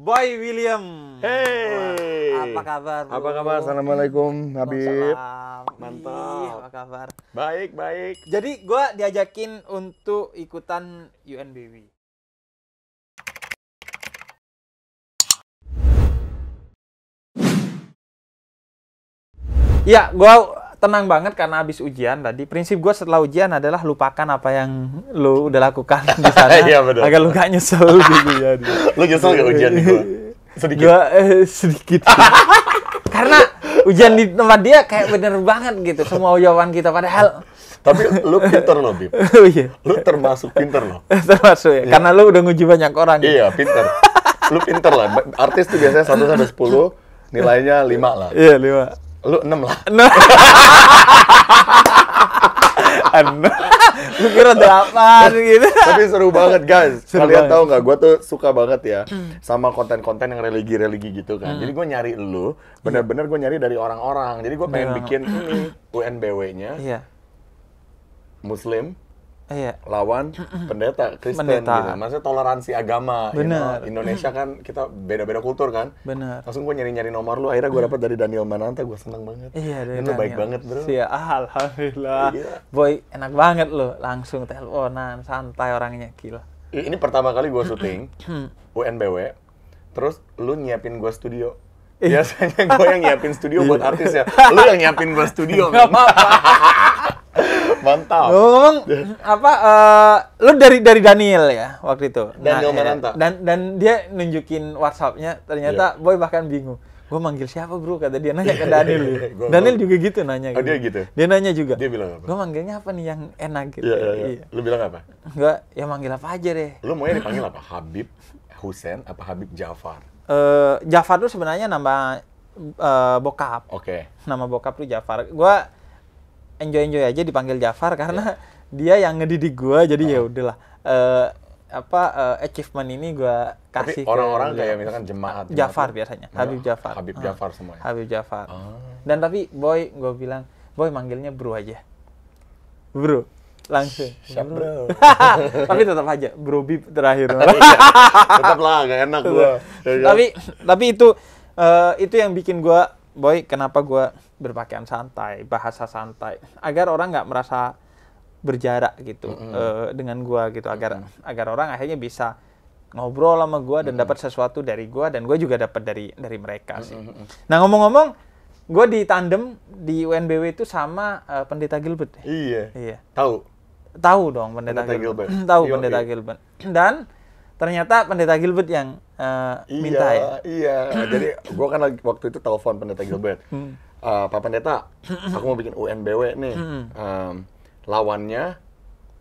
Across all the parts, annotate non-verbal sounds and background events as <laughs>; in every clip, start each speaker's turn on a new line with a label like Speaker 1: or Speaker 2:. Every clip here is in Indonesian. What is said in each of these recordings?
Speaker 1: Boy William. Hey. Wah, apa kabar? Bro?
Speaker 2: Apa kabar? Assalamualaikum Habib. Mantap. apa
Speaker 1: kabar? Baik, baik. Jadi gue diajakin untuk ikutan UNBW. Ya, gue tenang banget karena habis ujian tadi. Prinsip gue setelah ujian adalah lupakan apa yang lu udah lakukan di <laughs> sana. Iya benar. Agar lu gak nyesel <laughs> gitu ya. Lu nyesel gak ujian di gue? Sedikit. Gua, eh, sedikit. <laughs> karena ujian di tempat dia kayak bener banget gitu semua jawaban kita padahal tapi
Speaker 2: lu pinter loh Bib oh, iya. lu termasuk pinter loh termasuk ya, ya. karena lu udah nguji banyak orang iya gitu. pinter lu pinter lah artis tuh biasanya satu sampai sepuluh nilainya lima lah iya lima Lu enam lah. <laughs> enam Lu kira delapan gitu. Tapi seru banget guys. Seru Kalian banget. tahu nggak gue tuh suka banget ya sama konten-konten yang religi-religi gitu kan. Hmm. Jadi gue nyari lu, bener-bener gue nyari dari orang-orang. Jadi gue pengen bikin ini <clears throat> UNBW-nya. Iya. Muslim, iya. lawan pendeta Kristen pendeta. gitu. Maksudnya toleransi agama. Bener. You know? Indonesia kan kita beda-beda kultur kan. Bener. Langsung gue nyari-nyari nomor lu, akhirnya gue dapet dari Daniel Mananta, gue seneng banget. Iya, dari lu baik banget bro. Iya, alhamdulillah. Iya. Boy,
Speaker 1: enak banget lu. Langsung teleponan, santai orangnya, gila.
Speaker 2: Ini pertama kali gue syuting, <clears throat> hmm. UNBW, terus lu nyiapin gue studio iya. biasanya gue yang nyiapin studio iya. buat artis ya <laughs> lu yang nyiapin gue studio Gak apa-apa <laughs> Mantap.
Speaker 1: Ngomong apa uh, lu dari dari Daniel ya waktu itu. Daniel nah, Maranta. Dan dan dia nunjukin WhatsApp-nya ternyata yeah. boy bahkan bingung. Gue manggil siapa bro? Kata dia nanya ke <laughs> Daniel. gua, Daniel
Speaker 2: juga gitu nanya. Oh, gitu. dia gitu? Dia nanya juga. Dia bilang apa?
Speaker 1: Gue manggilnya apa nih yang enak gitu. yeah, iya, yeah. Iya. Iya. Lu bilang apa? Gue ya manggil apa aja deh.
Speaker 2: Lu maunya <laughs> dipanggil apa? Habib Husen apa Habib Jafar?
Speaker 1: Uh, Jafar tuh sebenarnya nama uh, bokap. Oke. Okay. Nama bokap tuh Jafar. Gua enjoy enjoy aja dipanggil Jafar karena yeah. <laughs> dia yang ngedidik gue jadi uh. ya ah. udahlah uh, apa uh, achievement ini gue kasih Tapi orang-orang kayak misalkan jemaat, ah, gitu. Jafar biasanya iya, ah, ya. Habib Jafar Habib uh, Jafar semuanya Habib Jafar uh. dan tapi boy gue bilang boy manggilnya bro aja bro langsung Siap, bro, bro. <laughs> tapi tetap aja bro bib terakhir <laughs> iya, tetap lah gak enak gue tapi tapi itu uh, itu yang bikin gue boy kenapa gue berpakaian santai bahasa santai agar orang nggak merasa berjarak gitu mm -hmm. uh, dengan gue gitu agar mm -hmm. agar orang akhirnya bisa ngobrol sama gue dan mm -hmm. dapat sesuatu dari gue dan gue juga dapat dari dari mereka sih. Mm -hmm. Nah ngomong-ngomong, gue di tandem di UNBW itu sama uh, pendeta Gilbert. Ya? Iya. Iya. Tahu. Tahu dong pendeta, pendeta Gilbert. Gilbert. Tahu pendeta Gilbert. Dan ternyata pendeta Gilbert yang uh, iya, minta ya.
Speaker 2: Iya, <clears throat> jadi gue kan waktu itu telepon pendeta Gilbert. Uh, <clears throat> Pak pendeta, <clears throat> aku mau bikin UNBW nih. Um, lawannya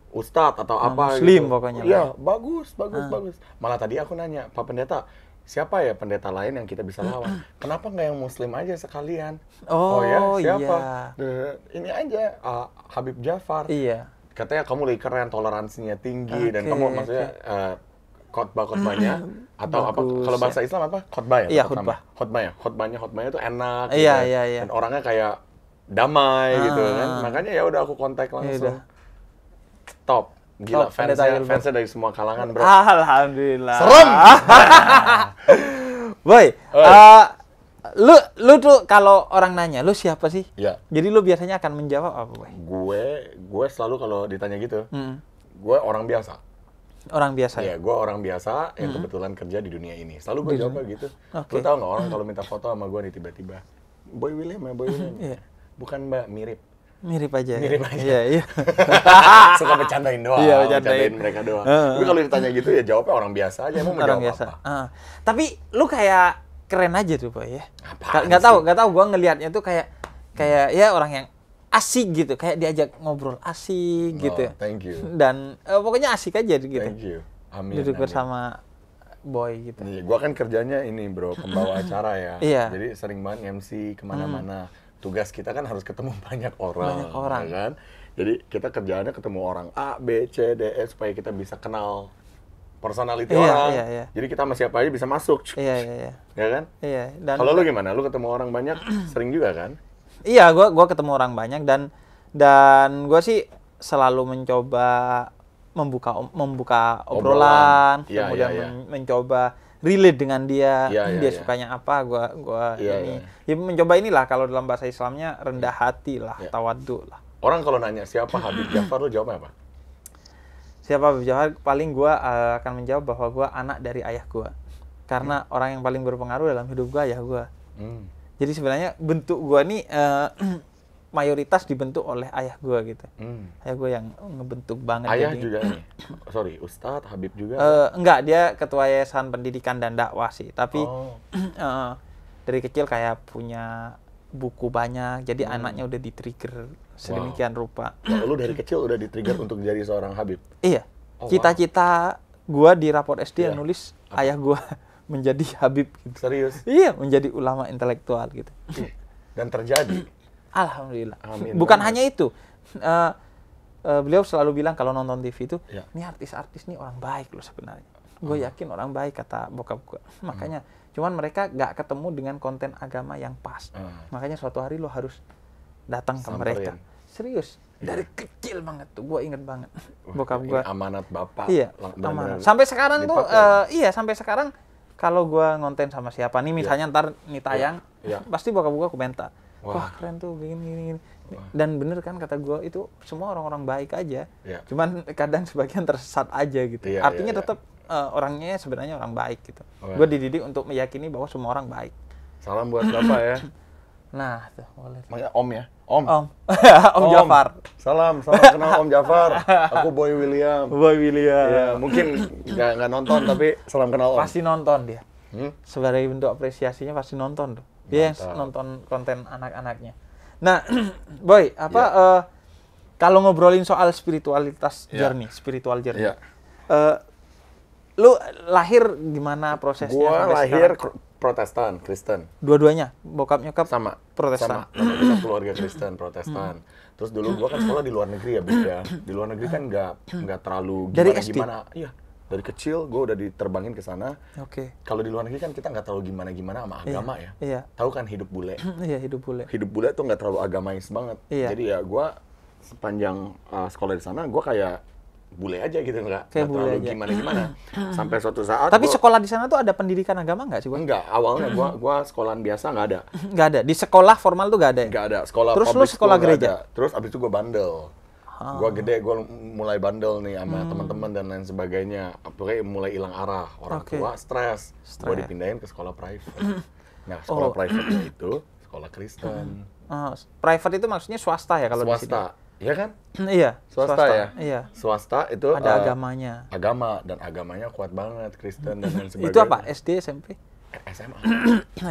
Speaker 2: Ustad atau apa Muslim gitu. pokoknya. Iya, ya? bagus, bagus, hmm. bagus. Malah tadi aku nanya, Pak pendeta, siapa ya pendeta lain yang kita bisa ah, lawan? Ah. Kenapa nggak yang Muslim aja sekalian? Oh, oh ya, iya. siapa? Iya. Ini aja uh, Habib Jafar. Iya. Katanya kamu lebih keren, toleransinya tinggi okay, dan kamu maksudnya uh, khotbah-khotbahnya
Speaker 1: atau Bagus, apa kalau bahasa ya. Islam
Speaker 2: apa khotbah ya iya, khotbah khotbah ya khotbahnya khotbahnya itu enak gitu iya, ya. iya, iya, dan orangnya kayak damai gitu ah. gitu kan makanya ya udah aku kontak iya, langsung Yaudah. top gila top, fansnya fansnya dari semua kalangan bro alhamdulillah serem <laughs> boy
Speaker 1: uh, lu lu tuh kalau orang nanya lu siapa sih ya. jadi lu biasanya akan menjawab apa boy
Speaker 2: gue gue selalu kalau ditanya gitu hmm. gue orang biasa
Speaker 1: Orang biasa. Iya, ya?
Speaker 2: gue orang biasa yang hmm. kebetulan kerja di dunia ini. Selalu gue jawab gitu. Okay. Lo tau nggak orang kalau minta foto sama gue nih tiba-tiba, Boy William ya Boy <laughs> William. yeah. Bukan Mbak, mirip. Mirip aja. Ya? Mirip aja. Iya,
Speaker 1: iya. <laughs> Suka bercandain doang, iya, bercandain. mereka doang. Uh, kalau
Speaker 2: ditanya gitu ya jawabnya orang biasa aja, emang mau orang biasa. apa?
Speaker 1: Uh. Tapi lu kayak keren aja tuh, Pak ya. Nggak tahu, gak tau. gua ngelihatnya tuh kayak kayak ya orang yang asik gitu kayak diajak ngobrol asik oh, gitu thank you <laughs> dan
Speaker 2: uh, pokoknya asik aja gitu thank you amin duduk amin. bersama boy gitu nih gua kan kerjanya ini bro pembawa <laughs> acara ya iya. jadi sering banget MC kemana-mana hmm. tugas kita kan harus ketemu <laughs> banyak orang banyak orang ya kan jadi kita kerjaannya ketemu orang A B C D E supaya kita bisa kenal personality iya, orang. Iya, iya. Jadi kita sama siapa aja bisa masuk. Iya, iya, iya. Ya kan? Iya. Dan Kalau lu gimana? Lu ketemu orang banyak <clears throat> sering juga kan?
Speaker 1: iya gue gua ketemu orang banyak dan dan gue sih selalu mencoba membuka membuka obrolan, obrolan. Iya, iya, kemudian ya, ya. Men mencoba relate dengan dia ya, ya, dia ya. sukanya apa gua gua ya, ini ya. ya mencoba inilah kalau dalam bahasa Islamnya rendah iya. hati lah ya. tawadu lah orang kalau nanya siapa Habib Jafar lu jawabnya apa siapa Habib Jafar paling gua eh, akan menjawab bahwa gua anak dari ayah gua karena hmm. orang yang paling berpengaruh dalam hidup gua ayah gua hmm jadi sebenarnya bentuk gua nih uh, <clears throat> mayoritas dibentuk oleh ayah gua gitu. Hmm. Ayah gua yang
Speaker 2: ngebentuk banget. Ayah jadi, juga nih. <clears throat> Oh, sorry, Ustadz Habib juga. Uh,
Speaker 1: enggak, dia ketua yayasan pendidikan dan dakwah sih. Tapi oh. uh, <clears throat> dari kecil kayak punya buku banyak, jadi hmm. anaknya udah di trigger sedemikian wow. rupa. Wah, lu dari
Speaker 2: kecil udah di trigger untuk jadi seorang Habib. Iya.
Speaker 1: Cita-cita oh, wow. gua di rapor SD yeah. yang iya. nulis Apa? ayah gua menjadi <laughs> habib gitu. Serius? Iya, menjadi ulama intelektual gitu. Dan terjadi. Alhamdulillah. Amin. Bukan hanya itu. Uh, uh, beliau selalu bilang kalau nonton TV itu, ya. ini artis-artis ini orang baik loh sebenarnya. Hmm. Gue yakin orang baik kata bokap gue. Hmm. Makanya, cuman mereka gak ketemu dengan konten agama yang pas. Hmm. Makanya suatu hari lo harus datang Samperin. ke mereka. Serius, iya. dari ya. kecil banget tuh gue inget banget
Speaker 2: bokap gue amanat bapak iya amanat sampai sekarang tuh uh, iya
Speaker 1: sampai sekarang kalau gue ngonten sama siapa nih iya. misalnya yeah. ntar nih iya. tayang yeah. <laughs> Yeah. pasti bakal buka komentar wah. wah keren tuh gini gini, gini. dan bener kan kata gue itu semua orang-orang baik aja yeah. cuman kadang sebagian tersesat aja gitu yeah, iya, artinya yeah, tetap yeah. uh, orangnya sebenarnya orang baik gitu oh, yeah. dididik untuk meyakini bahwa semua orang baik salam buat bapak ya <coughs> nah tuh boleh
Speaker 2: om ya Om. <laughs> Om. om, Jafar. Salam, salam kenal Om Jafar. <laughs> Aku Boy William. Boy William. Ya, mungkin nggak nonton tapi salam
Speaker 1: kenal Om. Pasti nonton dia. Hmm? Sebagai bentuk apresiasinya pasti nonton tuh. Dia yang nonton konten anak-anaknya. Nah, <clears throat> Boy, apa ya. uh, kalau ngobrolin soal spiritualitas ya. journey, spiritual journey. Ya. Uh, lu lahir gimana prosesnya? Gua lahir
Speaker 2: sekarang? Protestan, Kristen. Dua-duanya, bokap nyokap sama. Protestan. Sama, keluarga Kristen, Protestan. Hmm. Terus dulu gua kan sekolah di luar negeri ya, beda. Ya. Di luar negeri kan nggak nggak terlalu gimana gimana. Iya, dari kecil gue udah diterbangin ke sana. Oke. Okay. Kalau di luar negeri kan kita nggak terlalu gimana-gimana sama iya, agama iya, ya. Iya. Tahu kan hidup bule. <clears throat> iya hidup bule. Hidup bule tuh nggak terlalu agamais banget. Iya. Jadi ya gue sepanjang uh, sekolah di sana gue kayak bule aja gitu iya, nggak terlalu aja. gimana gimana <laughs> sampai suatu saat tapi gua, sekolah di sana tuh ada pendidikan agama nggak sih gua? enggak awalnya gua hmm. gua sekolahan biasa nggak ada <laughs> nggak ada di sekolah formal tuh nggak ada ya? ada sekolah terus lu sekolah gereja ada. terus abis itu gua bandel Oh. Gua gede, gua mulai bandel nih sama hmm. teman-teman dan lain sebagainya. Apalagi mulai hilang arah, orang okay. tua stres. stres. Gua dipindahin ke sekolah private. nah, sekolah oh. private itu sekolah Kristen. Oh, private itu maksudnya swasta ya kalau di sini? Swasta Iya kan? <laughs> Iya. Swasta, swasta ya. Iya. Swasta itu ada uh, agamanya. Agama dan agamanya kuat banget Kristen dan lain <laughs> sebagainya. itu apa? SD, SMP? SMA.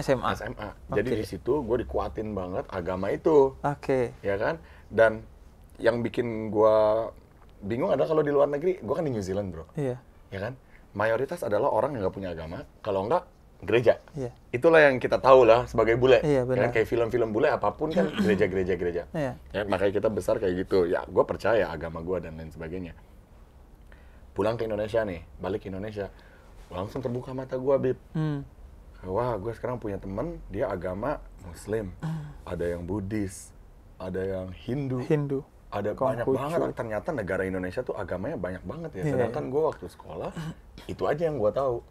Speaker 2: SMA. SMA. Jadi di situ gue dikuatin banget agama itu. Oke. Okay. Ya kan? Dan yang bikin gue bingung adalah kalau di luar negeri, gue kan di New Zealand bro. Iya. Iya kan? Mayoritas adalah orang yang gak punya agama. Kalau enggak gereja. Iya. Itulah yang kita tahu lah sebagai bule. Iya, ya kan? benar. Kan kayak film-film bule apapun kan gereja-gereja <clears throat> gereja. Iya. Ya, makanya kita besar kayak gitu. Ya, gue percaya agama gue dan lain sebagainya. Pulang ke Indonesia nih, balik ke Indonesia, langsung terbuka mata gue, Bib. Hmm. Wah, gue sekarang punya temen, dia agama Muslim, ah. ada yang Buddhis, ada yang Hindu. Hindu ada banyak banget ternyata negara Indonesia tuh agamanya banyak banget ya. Yeah, Sedangkan iya. gue waktu sekolah itu aja yang gue tahu.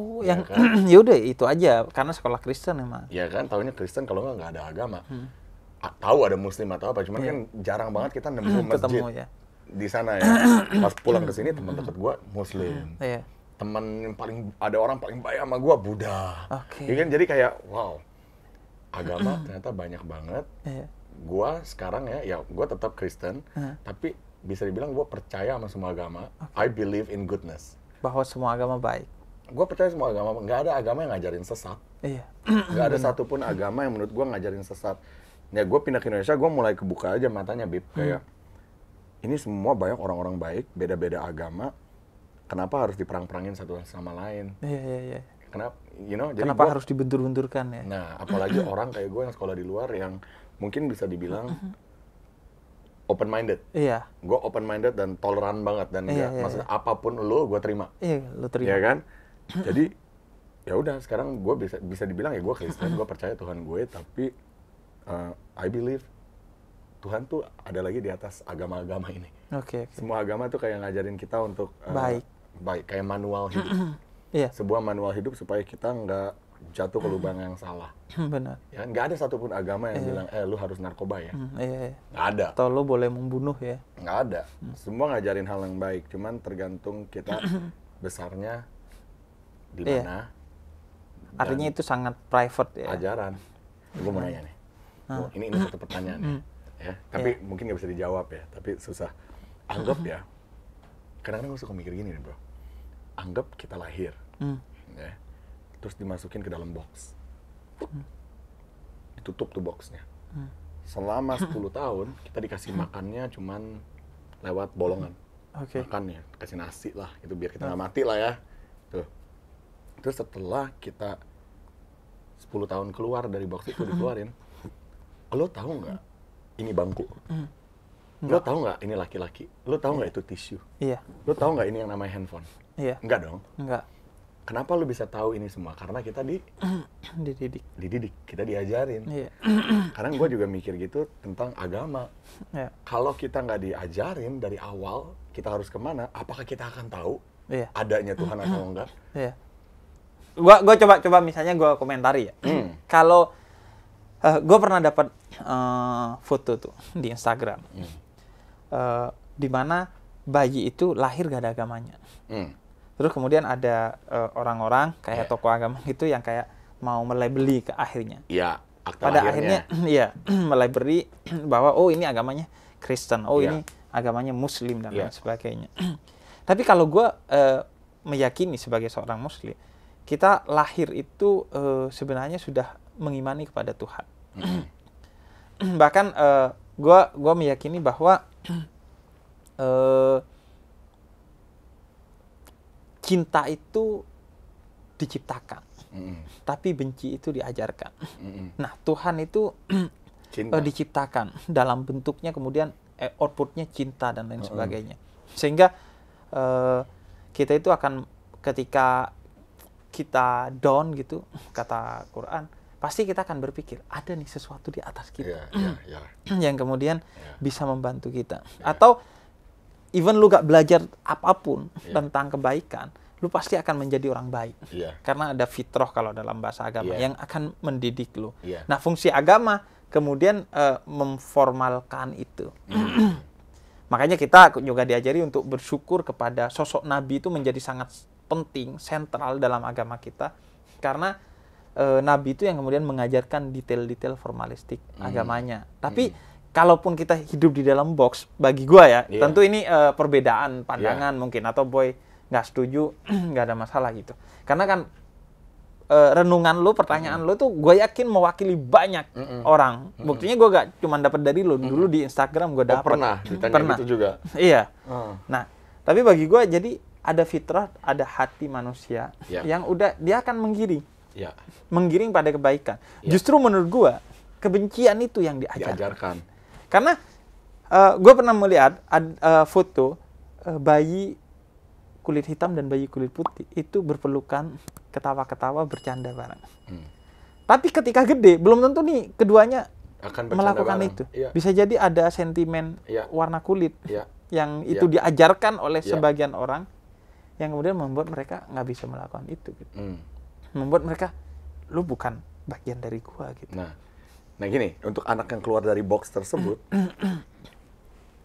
Speaker 2: Oh,
Speaker 1: yang ya kan? <clears throat> yaudah
Speaker 2: itu aja karena sekolah Kristen emang. ya kan, tahunya Kristen kalau nggak ada agama. Hmm. Tahu ada Muslim atau apa, cuman yeah. kan jarang banget kita nemu <clears throat> masjid Ketemu, ya. di sana ya. <clears throat> Pas pulang ke sini teman dekat gue Muslim. Hmm, yeah. Teman yang paling ada orang paling baik sama gue Buddha.
Speaker 1: Okay. Ya kan,
Speaker 2: jadi kayak wow agama ternyata banyak banget. Yeah. Gue sekarang ya, ya gue tetap Kristen, uh tapi bisa dibilang gue percaya sama semua agama. Okay. I believe in goodness. Bahwa semua agama baik gue percaya semua agama nggak ada agama yang ngajarin sesat iya nggak ada satupun agama yang menurut gue ngajarin sesat ya gue pindah ke Indonesia gue mulai kebuka aja matanya bib hmm. kayak ini semua banyak orang-orang baik beda-beda agama kenapa harus diperang-perangin satu sama lain iya iya iya kenapa you know jadi kenapa gua, harus dibentur-benturkan ya nah apalagi orang kayak gue yang sekolah di luar yang mungkin bisa dibilang open minded. Iya. Gue open minded dan toleran banget dan iya, gak, iya, maksudnya iya. apapun lo gue terima. Iya, lo terima. Iya kan? <clears throat> jadi ya udah sekarang gue bisa bisa dibilang ya gue Kristen gue percaya Tuhan gue tapi uh, I believe Tuhan tuh ada lagi di atas agama-agama ini okay, okay. semua agama tuh kayak ngajarin kita untuk uh, baik baik kayak manual hidup yeah. <clears throat> Iya. sebuah manual hidup supaya kita nggak jatuh ke lubang yang salah <clears throat> benar ya nggak ada satupun agama yang yeah. bilang eh lu harus narkoba ya mm, yeah, iya. nggak ada atau lu boleh membunuh ya nggak ada mm. semua ngajarin hal yang baik cuman tergantung kita besarnya di iya. mana. Iya. Artinya itu sangat private ya. Ajaran. Gue mau nanya nih. Oh, Ini ini satu pertanyaan ya. Hmm. ya. Tapi yeah. mungkin gak bisa dijawab ya. Tapi susah. Anggap ya. Kadang-kadang gue suka mikir gini nih bro. Anggap kita lahir. Hmm. Ya. Terus dimasukin ke dalam box. Hmm. Ditutup tuh boxnya. Hmm. Selama 10 <clears throat> tahun kita dikasih hmm. makannya cuman lewat bolongan. Okay. Makan ya, kasih nasi lah, itu biar kita nah. nggak mati lah ya terus setelah kita 10 tahun keluar dari box itu dikeluarin <laughs> lo tahu nggak ini bangku hmm. lo tahu nggak ini laki-laki lo tahu nggak iya. itu tisu iya lo tahu nggak ini yang namanya handphone iya enggak dong enggak kenapa lo bisa tahu ini semua? Karena kita di <coughs> dididik. Dididik, kita diajarin. Iya. <coughs> Karena gue juga mikir gitu tentang agama. Iya. Kalau kita nggak diajarin dari awal, kita harus kemana? Apakah kita akan tahu iya. adanya Tuhan atau enggak?
Speaker 1: Iya gua gua coba coba misalnya gua komentari ya. Hmm. Kalau uh, gua pernah dapat uh, eh, foto tuh di Instagram. Hmm. Uh, di mana bayi itu lahir gak ada agamanya. Hmm. Terus kemudian ada orang-orang uh, kayak yeah. toko agama gitu yang kayak mau melebeli ke akhirnya.
Speaker 2: ya Yeah, Pada akhirnya,
Speaker 1: <clears throat> ya <clears throat> melebeli <clears throat> bahwa oh ini agamanya Kristen, oh yeah. ini agamanya Muslim dan yeah. lain sebagainya. Tapi kalau gue uh, meyakini sebagai seorang Muslim, kita lahir itu e, sebenarnya sudah mengimani kepada Tuhan. Mm-hmm. <clears throat> Bahkan gue eh, gua gua meyakini bahwa e, <clears throat> cinta itu diciptakan. Mm-hmm. Tapi benci itu diajarkan. Mm-hmm. Nah, Tuhan itu <clears throat> cinta. diciptakan dalam bentuknya kemudian e, outputnya cinta dan lain sebagainya. Sehingga e, kita itu akan ketika kita down gitu kata Quran pasti kita akan berpikir ada nih sesuatu di atas kita yeah, yeah, yeah. yang kemudian yeah. bisa membantu kita yeah. atau even lu gak belajar apapun yeah. tentang kebaikan lu pasti akan menjadi orang baik yeah. karena ada fitrah kalau dalam bahasa agama yeah. yang akan mendidik lu yeah. nah fungsi agama kemudian uh, memformalkan itu mm. <clears throat> makanya kita juga diajari untuk bersyukur kepada sosok nabi itu menjadi sangat penting sentral dalam agama kita karena e, nabi itu yang kemudian mengajarkan detail-detail formalistik hmm. agamanya tapi hmm. Kalaupun kita hidup di dalam box, bagi gua ya, yeah. tentu ini e, perbedaan pandangan yeah. mungkin atau boy nggak setuju, <clears throat> nggak ada masalah gitu. Karena kan uh, renungan lo, pertanyaan mm. lo tuh gue yakin mewakili banyak mm -mm. orang. Mm Buktinya gue gak cuma dapat dari lo. Dulu di Instagram gue dapet. Oh, pernah pernah. gitu juga. iya. Mm. Nah, tapi bagi gue jadi ada fitrah, ada hati manusia yeah. yang udah dia akan menggiring, yeah. menggiring pada kebaikan. Yeah. Justru menurut gua kebencian itu yang diajarkan. diajarkan. Karena uh, gua pernah melihat ad, uh, foto uh, bayi kulit hitam dan bayi kulit putih itu berpelukan ketawa-ketawa bercanda bareng. Hmm. Tapi ketika gede belum tentu nih keduanya
Speaker 2: akan melakukan bareng. itu. Ya. Bisa
Speaker 1: jadi ada sentimen ya. warna kulit ya.
Speaker 2: yang itu iya. diajarkan oleh iya. sebagian
Speaker 1: orang yang kemudian membuat mereka nggak bisa melakukan itu gitu. Hmm. Membuat mereka lu bukan bagian dari gua gitu.
Speaker 2: Nah, nah gini, untuk anak yang keluar dari box tersebut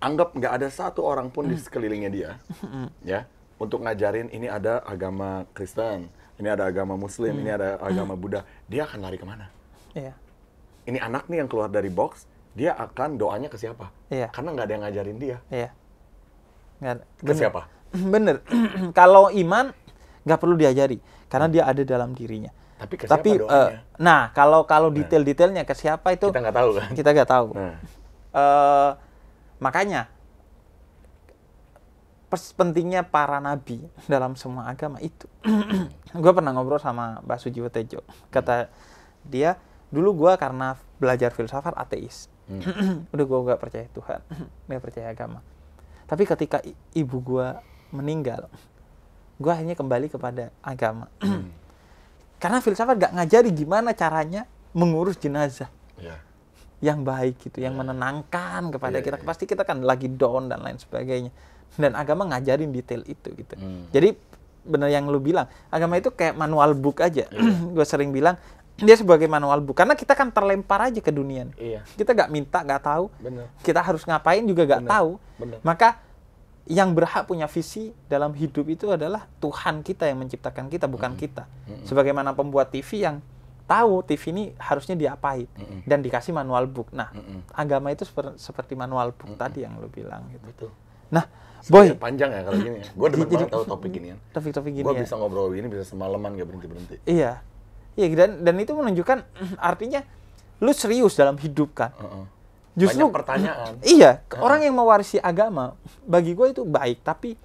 Speaker 2: anggap nggak ada satu orang pun di sekelilingnya dia ya untuk ngajarin ini ada agama Kristen, ini ada agama Muslim, ini ada agama Buddha, dia akan lari kemana? Iya. Ini anak nih yang keluar dari box, dia akan doanya ke siapa? Iya. Karena nggak ada yang ngajarin dia.
Speaker 1: Iya. Gak, ke siapa? bener <clears throat> kalau iman nggak perlu diajari karena dia ada dalam dirinya tapi ke tapi siapa eh, Uh, nah kalau kalau nah. detail-detailnya ke siapa itu kita nggak tahu kan kita nggak tahu nah. uh, makanya pentingnya para nabi dalam semua agama itu <clears throat> gue pernah ngobrol sama Mbak Sujiwo Tejo kata dia dulu gue karena belajar filsafat ateis hmm. <clears throat> udah gue gak percaya Tuhan nggak percaya agama tapi ketika ibu gue meninggal gue akhirnya kembali kepada agama hmm. <clears throat> karena filsafat gak ngajari gimana caranya mengurus jenazah yeah. yang baik gitu yang ya. menenangkan kepada yeah, kita yeah. Ya. pasti kita kan lagi down dan lain sebagainya dan agama ngajarin detail itu gitu hmm. jadi bener yang lu bilang agama itu kayak manual book aja yeah. Ya, <clears throat> gue sering bilang dia sebagai manual book karena kita kan terlempar aja ke dunia nih. Iya. kita gak minta gak tahu bener. kita harus ngapain juga gak bener. tahu bener. maka yang berhak punya visi dalam hidup itu adalah Tuhan kita yang menciptakan kita, bukan mm -hmm. kita. Sebagaimana pembuat TV yang tahu TV ini harusnya diapain mm -hmm. dan dikasih manual book. Nah, mm -hmm. agama itu seper seperti manual book mm -hmm. tadi yang lo bilang gitu. Betul. Nah, Boy. panjang ya kalau gini ya. Gue demen banget tahu topik gini ya. Topik-topik gini Gue ya. bisa
Speaker 2: ngobrol gini, bisa semalaman gak berhenti-berhenti.
Speaker 1: Iya. Iya, dan, dan itu menunjukkan <clears throat> artinya lu serius dalam hidup kan. Uh -uh Justru Banyak pertanyaan. Iya, hmm. orang yang mewarisi agama bagi gue itu baik, tapi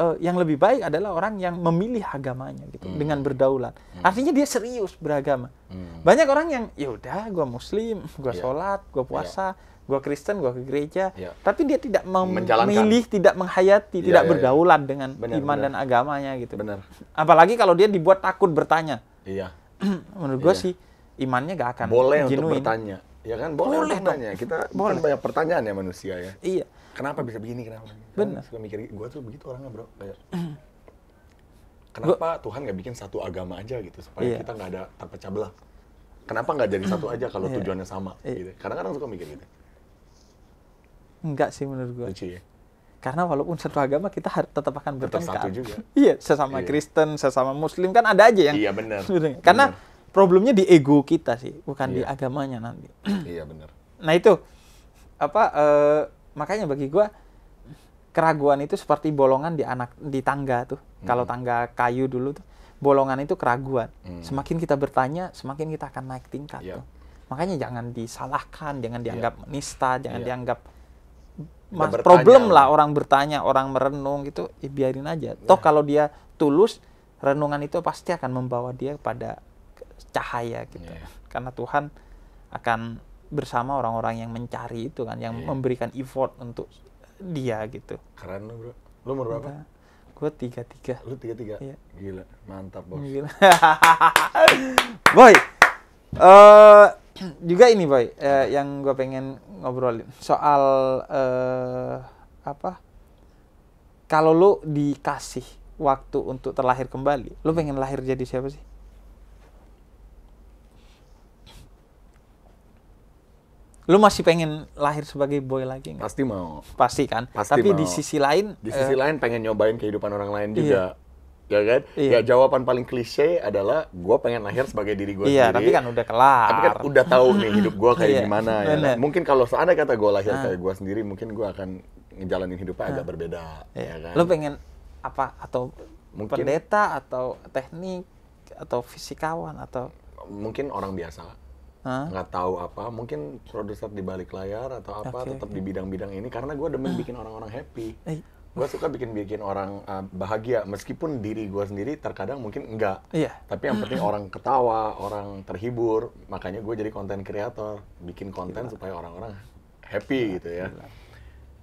Speaker 1: uh, yang lebih baik adalah orang yang memilih agamanya gitu hmm. dengan berdaulat. Hmm. Artinya dia serius beragama. Hmm. Banyak orang yang ya udah gue muslim, gue yeah. sholat, gue iya. puasa, yeah. gue Kristen, gue ke gereja, yeah. tapi dia tidak memilih, tidak menghayati, yeah, tidak yeah, iya. berdaulat yeah. dengan bener, iman bener. dan agamanya gitu. Bener. Apalagi kalau dia dibuat takut bertanya. Iya.
Speaker 2: <clears throat> Menurut gue iya. sih
Speaker 1: imannya gak akan boleh genuine. untuk bertanya
Speaker 2: Ya kan boleh, boleh nanya. Kita kan boleh. banyak pertanyaan ya manusia ya. Iya. Kenapa bisa begini? Kenapa? Benar. Suka mikir, gua tuh begitu orangnya bro. Kayak, <clears throat> kenapa gua, Tuhan nggak bikin satu agama aja gitu supaya iya. kita nggak ada terpecah belah? Kenapa nggak jadi satu aja kalau <clears throat> iya. tujuannya sama? Iya. Gitu. karena kadang suka mikir gitu.
Speaker 1: Enggak sih menurut gua Lucu ya. Karena walaupun satu agama kita tetap akan bertengkar. Tetap iya, sesama iya. Kristen, sesama Muslim kan ada aja yang. Iya benar. Karena bener problemnya di ego kita sih, bukan iya. di agamanya nanti. <clears throat> iya benar. Nah itu apa eh, makanya bagi gue keraguan itu seperti bolongan di anak di tangga tuh. Hmm. Kalau tangga kayu dulu tuh bolongan itu keraguan. Hmm. Semakin kita bertanya, semakin kita akan naik tingkat. Yep. Iya. Tuh. Makanya jangan disalahkan, jangan iya. dianggap yep. nista, jangan yep. Iya. dianggap
Speaker 2: mas bertanya. problem lah
Speaker 1: orang bertanya, orang merenung gitu, ya biarin aja. Toh kalau dia tulus, renungan itu pasti akan membawa dia pada cahaya gitu. Yeah. Karena Tuhan akan bersama orang-orang yang mencari itu kan, yang yeah. memberikan effort untuk dia gitu. Keren lu bro. Lu umur berapa? Gue tiga tiga. Lu tiga tiga? Iya.
Speaker 2: Gila, mantap bos. Gila. <laughs>
Speaker 1: boy, uh, <clears throat> juga ini boy, uh, yang gue pengen ngobrolin soal uh, apa? Kalau lu dikasih waktu untuk terlahir kembali, lu iya. pengen lahir jadi siapa sih? lu masih pengen lahir sebagai boy lagi
Speaker 2: nggak? Pasti mau. Pasti kan. Pasti Tapi mau. di sisi lain, di eh, sisi lain pengen nyobain kehidupan orang lain juga. Iya. Ya kan? Iya. Ya jawaban paling klise adalah gue pengen lahir sebagai diri gue iya, sendiri. Iya, tapi kan udah kelar. Tapi kan udah tahu nih <laughs> hidup gue kayak iya, gimana ya. Kan? Bener. Mungkin kalau seandainya kata gue lahir nah. kayak gue sendiri, mungkin gue akan ngejalanin hidupnya nah. agak berbeda. Iya. Ya kan? Lu pengen
Speaker 1: apa? Atau mungkin, pendeta atau teknik
Speaker 2: atau fisikawan atau mungkin orang biasa nggak tahu apa mungkin produser di balik layar atau apa okay, tetap di bidang-bidang ini karena gue demen bikin orang-orang happy eh. gue suka bikin bikin orang uh, bahagia meskipun diri gue sendiri terkadang mungkin enggak yeah. tapi yang penting <clears throat> orang ketawa orang terhibur makanya gue jadi konten kreator bikin konten Gila. supaya orang-orang happy Gila. gitu ya Gila.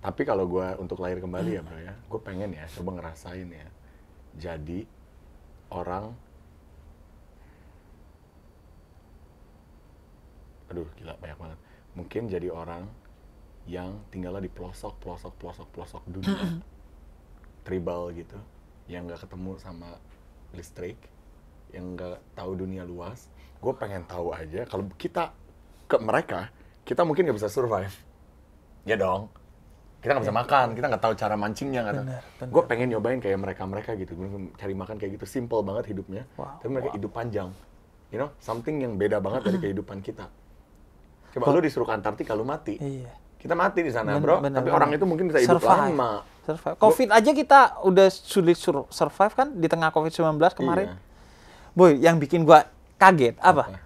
Speaker 2: tapi kalau gue untuk lahir kembali ya hmm. bro ya gue pengen ya coba ngerasain ya jadi orang aduh gila banyak banget mungkin jadi orang yang tinggalnya di pelosok pelosok pelosok pelosok dunia tribal gitu yang nggak ketemu sama listrik yang nggak tahu dunia luas gue pengen tahu aja kalau kita ke mereka kita mungkin nggak bisa survive ya dong kita nggak bisa ya. makan kita nggak tahu cara mancingnya kan gue pengen nyobain kayak mereka mereka gitu gue cari makan kayak gitu simple banget hidupnya wow, tapi mereka wow. hidup panjang you know something yang beda banget dari kehidupan kita Coba Kalo, lu disuruh ke Antartika lu mati. Iya. Kita mati di sana, Bro. Bener, Tapi bener. orang itu mungkin bisa hidup survive. lama.
Speaker 1: Survive. Covid Bo aja kita udah sulit sur survive kan di tengah Covid-19 kemarin. Iya. Boy, yang bikin gua kaget apa? apa?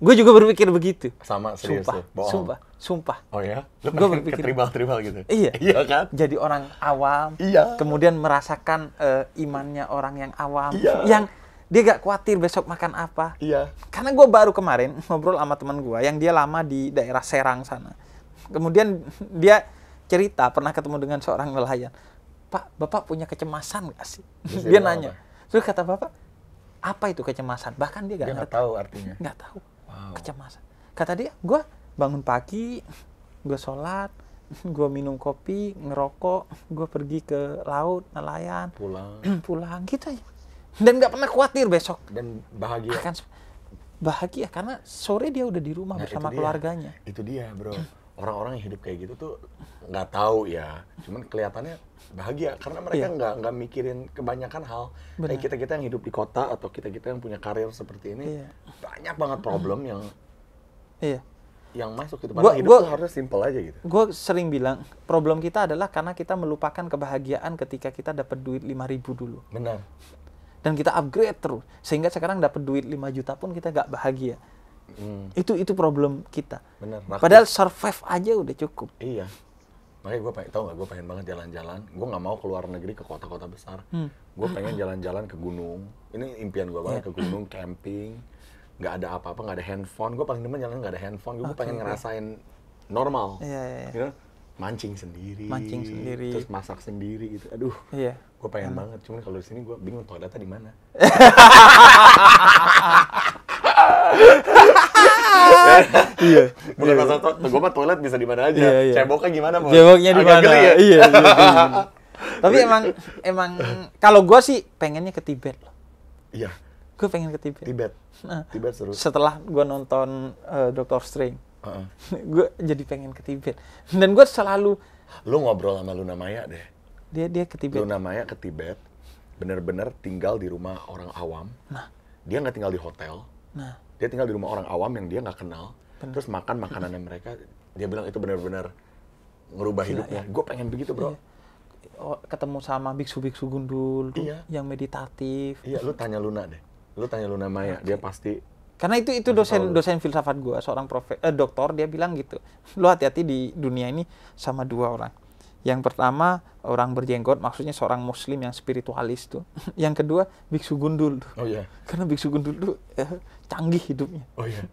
Speaker 1: Gue juga berpikir begitu. Sama serius sumpah, bohong. Sumpah, sumpah.
Speaker 2: Oh ya? Lu gue berpikir tribal-tribal gitu. Iya.
Speaker 1: <laughs> iya kan? Jadi orang awam, iya. kemudian merasakan uh, imannya orang yang awam, iya. yang dia gak khawatir besok makan apa. Iya. Karena gue baru kemarin ngobrol sama teman gue yang dia lama di daerah Serang sana. Kemudian dia cerita pernah ketemu dengan seorang nelayan. Pak, bapak punya kecemasan gak sih? Dia dia nanya. Apa? Terus kata bapak, apa itu kecemasan? Bahkan dia gak, dia ngerti. tahu artinya. Gak tahu. Wow. Kecemasan. Kata dia, gue bangun pagi, gue sholat, gue minum kopi, ngerokok, gue pergi ke laut, nelayan, pulang, <clears throat> pulang gitu aja dan nggak pernah khawatir besok dan bahagia akan bahagia karena sore dia udah di rumah nah, bersama itu keluarganya
Speaker 2: itu dia bro orang-orang yang hidup kayak gitu tuh nggak tahu ya cuman kelihatannya bahagia karena mereka nggak iya. nggak nggak mikirin kebanyakan hal Benar. kayak kita kita yang hidup di kota atau kita kita yang punya karir seperti ini iya. banyak banget problem yang iya yang masuk itu padahal hidup gua, tuh harusnya simple aja gitu
Speaker 1: gue sering bilang problem kita adalah karena kita melupakan kebahagiaan ketika kita dapat duit lima ribu dulu benar dan kita upgrade terus sehingga sekarang dapat duit 5 juta pun kita nggak bahagia hmm. itu itu problem kita
Speaker 2: Bener, padahal
Speaker 1: survive aja udah cukup iya
Speaker 2: makanya gue pengen tau gak gue pengen banget jalan-jalan gue nggak mau keluar negeri ke kota-kota besar hmm. gue pengen jalan-jalan ke gunung ini impian gue banget yeah. ke gunung camping nggak ada apa-apa nggak ada handphone gue paling demen jalan nggak ada handphone gue okay. pengen ngerasain normal yeah, yeah, yeah. You know? mancing sendiri, mancing sendiri, terus masak sendiri gitu. Aduh, iya. gue pengen hmm. banget. Cuman kalau di sini gue bingung toiletnya di mana. <laughs> iya. Bukan iya. toilet, gue mah toilet bisa di mana aja. Iya, iya. Ceboknya gimana mau? Ceboknya di mana? Ya? Iya. iya, iya, iya. <laughs> Tapi emang emang
Speaker 1: kalau gue sih pengennya ke Tibet loh. Iya. Gue pengen ke Tibet. Tibet. Nah, Tibet seru. Setelah gue nonton uh, Doctor Strange Uh -uh.
Speaker 2: gue jadi pengen ke Tibet. Dan gue selalu... Lu ngobrol sama Luna Maya deh. Dia dia ke Tibet. Luna Maya ke Tibet. Bener-bener tinggal di rumah orang awam. Nah. Dia nggak tinggal di hotel. Nah. Dia tinggal di rumah orang awam yang dia nggak kenal. Bener. Terus makan makanannya <laughs> mereka. Dia bilang itu bener-bener ngerubah Gila, hidupnya. Ya. Gue pengen begitu bro. Iya.
Speaker 1: Oh, ketemu sama biksu-biksu gundul iya. yang meditatif. Iya, lu tanya Luna deh. Lu tanya Luna Maya, okay. dia pasti karena itu itu dosen dosen filsafat gue seorang profe, eh, doktor dia bilang gitu. Lo hati-hati di dunia ini sama dua orang. Yang pertama orang berjenggot maksudnya seorang muslim yang spiritualis tuh. <laughs> Yang kedua biksu gundul tuh. Oh Yeah. <laughs> Karena biksu gundul tuh eh, canggih hidupnya. Oh Yeah.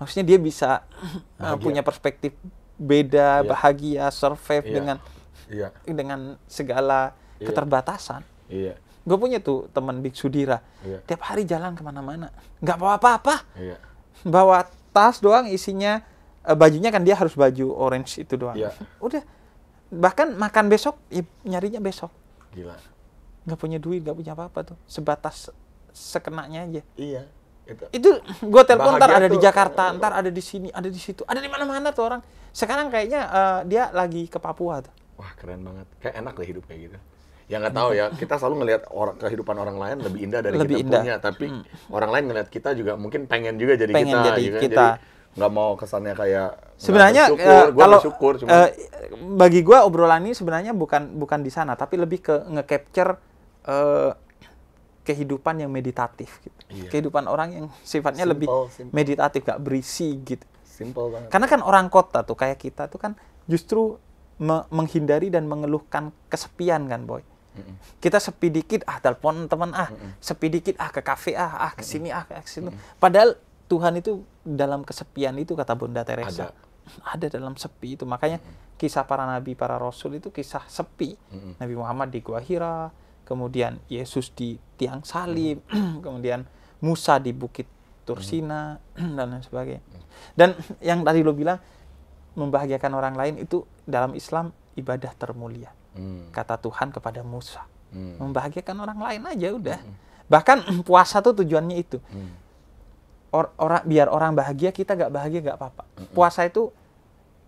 Speaker 1: Maksudnya dia bisa uh, punya perspektif beda, yeah. bahagia, survive yeah. dengan yeah. dengan segala yeah. keterbatasan. Yeah Gue punya tuh teman Biksu Dira. Iya. Tiap hari jalan kemana-mana. Nggak bawa apa-apa. Iya. Bawa tas doang isinya uh, bajunya kan dia harus baju orange itu doang. Iya. Udah. Bahkan makan besok, ya nyarinya besok. Gila. Nggak punya duit, nggak punya apa-apa tuh. Sebatas sekenanya aja.
Speaker 2: Iya. Itu,
Speaker 1: itu gue telepon ntar ada tuh. di Jakarta, ntar ada di sini, ada di situ, ada di mana-mana tuh orang. Sekarang kayaknya uh, dia lagi ke Papua tuh.
Speaker 2: Wah keren banget. Kayak enak lah hidup kayak gitu ya nggak tahu ya kita selalu ngelihat orang kehidupan orang lain lebih indah dari lebih kita indah. punya tapi hmm. orang lain ngelihat kita juga mungkin pengen juga jadi pengen kita jadi juga. Gitu kan. kita nggak mau kesannya kayak sebenarnya eh, kalau syukur uh, eh,
Speaker 1: bagi gue obrolan ini sebenarnya bukan bukan di sana tapi lebih ke ngecapture uh, kehidupan yang meditatif gitu. Iya. kehidupan orang yang sifatnya simple, lebih simple. meditatif gak berisi gitu
Speaker 2: simple banget karena
Speaker 1: kan orang kota tuh kayak kita tuh kan justru me menghindari dan mengeluhkan kesepian kan boy kita sepi dikit ah telepon teman ah, Mm-mm. sepi dikit ah ke kafe ah, ah ke sini ah ke sini. Padahal Tuhan itu dalam kesepian itu kata Bunda Teresa. Ada <laughs> ada dalam sepi itu. Makanya mm-hmm. kisah para nabi, para rasul itu kisah sepi. Mm-hmm. Nabi Muhammad di Gua Hira, kemudian Yesus di tiang salib, <clears throat> kemudian Musa di bukit Tursina mm-hmm. <clears throat> dan lain sebagainya. Mm. Dan yang tadi lo bilang membahagiakan orang lain itu dalam Islam ibadah termulia hmm. kata Tuhan kepada Musa. Hmm. Membahagiakan orang lain aja udah. Hmm. Bahkan <clears throat> puasa tuh tujuannya itu. Hmm. Or, orang biar orang bahagia kita gak bahagia gak apa-apa. Hmm. Puasa itu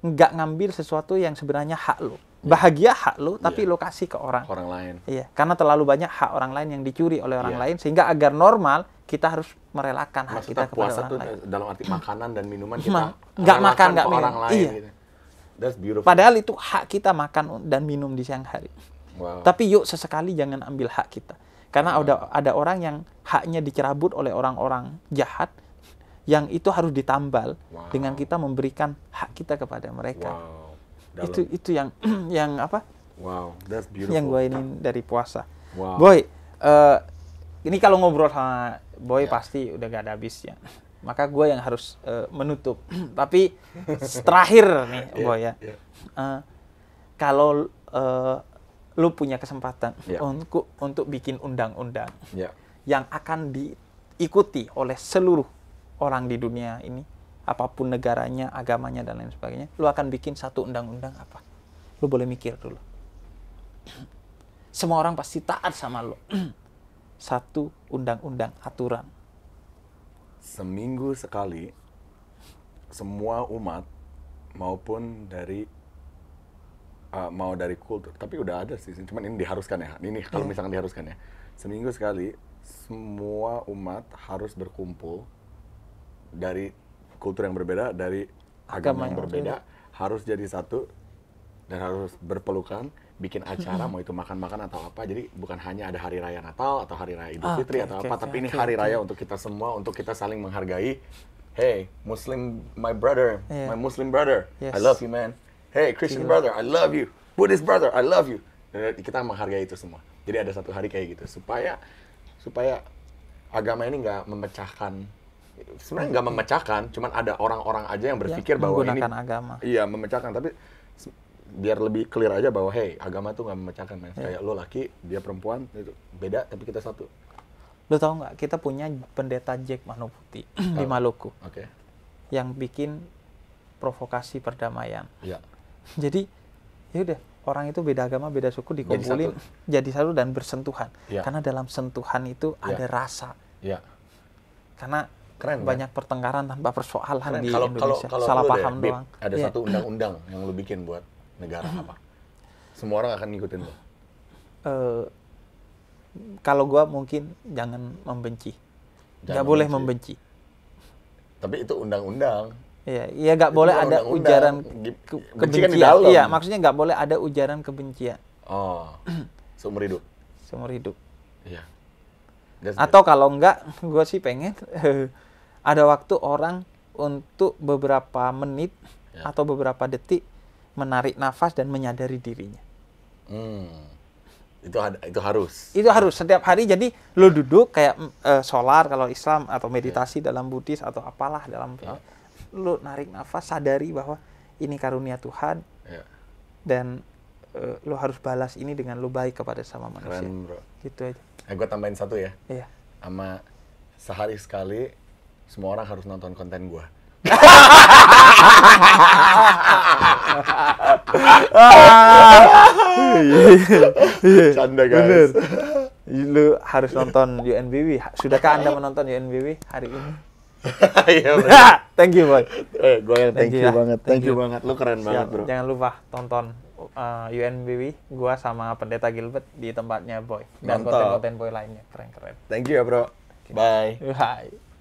Speaker 1: gak ngambil sesuatu yang sebenarnya hak lo. Ya. Bahagia hak lo, tapi yeah. lo kasih ke orang.
Speaker 2: Orang lain. Iya,
Speaker 1: karena terlalu banyak hak orang lain yang dicuri oleh orang yeah. lain sehingga agar normal kita harus merelakan hak kita kepada puasa orang itu lain. dalam arti makanan dan minuman kita nggak makan nggak orang lain. Iya. Gitu
Speaker 2: That's beautiful. Padahal itu
Speaker 1: hak kita makan dan minum di siang hari.
Speaker 2: Wow. Tapi yuk
Speaker 1: sesekali jangan ambil hak kita. Karena wow. ada ada orang yang haknya dicerabut oleh orang-orang jahat yang itu harus ditambal wow. dengan kita memberikan hak kita kepada mereka. Wow. Itu itu yang <clears throat> yang apa?
Speaker 2: Wow, that's beautiful. Yang gue ini dari puasa. Wow. Boy,
Speaker 1: uh, ini kalau ngobrol sama Boy yeah. pasti udah gak ada habisnya maka gue yang harus uh, menutup. <clears throat> Tapi terakhir nih, <laughs> yeah, ya. Yeah. Iya. Uh, kalau uh, lu punya kesempatan yeah. untuk untuk bikin undang-undang yeah. yang akan diikuti oleh seluruh orang di dunia ini, apapun negaranya, agamanya dan lain sebagainya, lu akan bikin satu undang-undang apa? Lu boleh mikir dulu. <clears throat> Semua orang pasti taat sama lo. <clears throat> satu undang-undang aturan
Speaker 2: seminggu sekali semua umat maupun dari uh, mau dari kultur tapi udah ada sih cuman ini diharuskan ya ini kalau iya. misalkan diharuskan ya seminggu sekali semua umat harus berkumpul dari kultur yang berbeda dari agama, agama yang berbeda iya. harus jadi satu dan harus berpelukan bikin acara mau itu makan-makan atau apa jadi bukan hanya ada hari raya Natal atau hari raya Idul Fitri okay, atau apa okay, tapi okay, ini hari okay. raya untuk kita semua untuk kita saling menghargai hey Muslim my brother yeah. my Muslim brother yes. I love you man hey Christian Gila. brother I love you Buddhist brother I love you Dan eh, kita menghargai itu semua jadi ada satu hari kayak gitu supaya supaya agama ini nggak memecahkan sebenarnya nggak memecahkan cuman ada orang-orang aja yang berpikir ya, bahwa ini agama iya memecahkan tapi biar lebih clear aja bahwa hey agama tuh nggak memecahkan men yeah. kayak lo laki dia perempuan itu beda tapi kita satu
Speaker 1: lo tau nggak kita punya pendeta Jack Manoputi oh. <clears throat> di Maluku okay. yang bikin provokasi perdamaian yeah. <laughs> jadi yaudah orang itu beda agama beda suku dikumpulin jadi satu, <laughs> jadi satu dan bersentuhan yeah. karena dalam sentuhan itu yeah. ada rasa yeah. karena keren banyak kan? pertengkaran tanpa persoalan keren. di kalo, Indonesia kalo, kalo salah paham deh, doang ada yeah. satu undang-undang
Speaker 2: <laughs> yang lo bikin buat negara mm-hmm. apa? Semua orang akan ngikutin lo. Uh,
Speaker 1: kalau gua mungkin jangan membenci. Jangan gak boleh
Speaker 2: membenci. Tapi itu undang-undang.
Speaker 1: Iya, iya gak itu boleh ada ujaran ke kebencian. Kan iya, maksudnya gak boleh ada ujaran kebencian.
Speaker 2: Oh, seumur hidup. <clears throat> Seumur hidup. Iya. That's Atau
Speaker 1: kalau enggak, gue sih pengen <laughs> ada waktu orang untuk beberapa menit yeah. atau beberapa detik menarik nafas dan menyadari dirinya.
Speaker 2: Hmm. Itu itu harus.
Speaker 1: Itu harus setiap hari. Jadi lo duduk kayak uh, mm, eh, solar kalau Islam atau meditasi yeah. dalam Buddhis atau apalah dalam yeah. lo narik nafas sadari bahwa ini karunia Tuhan. Yeah. Dan uh, lo harus balas ini dengan lo baik
Speaker 2: kepada sama manusia. Keren, bro. Gitu aja. Eh, gue tambahin satu ya. Iya. Sama sehari sekali semua orang harus nonton konten gue
Speaker 1: Canda guys. Bener. Lu harus nonton UNBW. Sudahkah Anda menonton UNBW hari ini? <laughs> Iya, <laughs> thank you boy. Eh, gue yang thank, thank you, you ya. banget, thank, thank you. you banget. Lu keren Siap. banget bro. Jangan lupa tonton uh, eh, UNBW, gua sama pendeta Gilbert di tempatnya boy dan konten-konten boy lainnya keren-keren.
Speaker 2: Thank you ya bro. Bye. Bye.